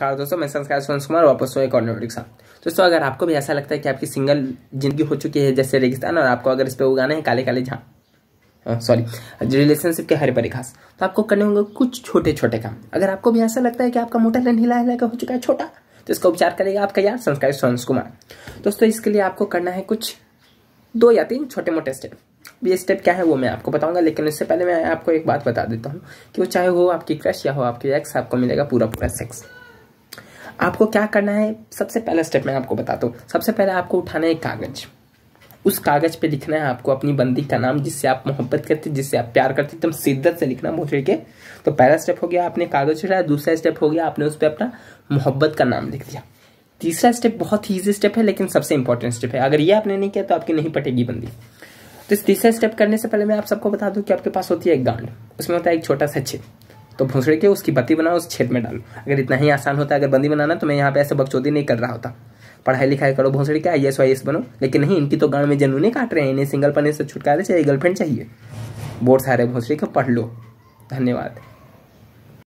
नमस्कार दोस्तों मैं संस्कार सोन कुमार वापस हूँ एक और नोटिक साथ दोस्तों अगर आपको भी ऐसा लगता है कि आपकी सिंगल जिंदगी हो चुकी है जैसे रेगिस्तान और आपको अगर इस पर उगाना है काले काले जहाँ सॉरी रिलेशनशिप के हरे परे खास तो आपको करने होंगे कुछ छोटे छोटे काम अगर आपको भी ऐसा लगता है कि आपका मोटा लाइन हिला हिला हो चुका है छोटा तो इसका उपचार करेगा आपका यार संस्कार सोन कुमार दोस्तों इसके लिए आपको करना है कुछ दो या तीन छोटे मोटे स्टेप ये स्टेप क्या है वो मैं आपको बताऊंगा लेकिन उससे पहले मैं आपको एक बात बता देता हूँ कि वो चाहे वो आपकी क्रश या हो आपकी एक्स आपको मिलेगा पूरा पूरा सेक्स आपको क्या करना है सबसे पहला स्टेप मैं आपको बताता हूँ सबसे पहले आपको उठाना है कागज़ उस कागज़ पे लिखना है आपको अपनी बंदी का नाम जिससे आप मोहब्बत करते जिससे आप प्यार करते एकदम शिद्दत से लिखना मुझे के तो पहला स्टेप हो गया आपने कागज़ उठाया दूसरा स्टेप हो गया आपने उस पर अपना मोहब्बत का नाम लिख दिया तीसरा स्टेप बहुत ही ईजी स्टेप है लेकिन सबसे इंपॉर्टेंट स्टेप है अगर ये आपने नहीं किया तो आपकी नहीं पटेगी बंदी तो इस तीसरा स्टेप करने से पहले मैं आप सबको बता दूं कि आपके पास होती है एक गांड उसमें होता है एक छोटा सा छिप तो भूसड़े के उसकी पत्ती बनाओ उस छेद में डालो अगर इतना ही आसान होता अगर बंदी बनाना तो मैं यहाँ पे ऐसे बकचोदी नहीं कर रहा होता पढ़ाई लिखाई करो भोंसड़े के आई एस वाई एस बनो लेकिन नहीं इनकी तो गांड में जनूने काट रहे हैं इन्हें सिंगल पने से छुटकारा चाहिए गर्लफ्रेंड चाहिए बहुत सारे भोंसड़े को पढ़ लो धन्यवाद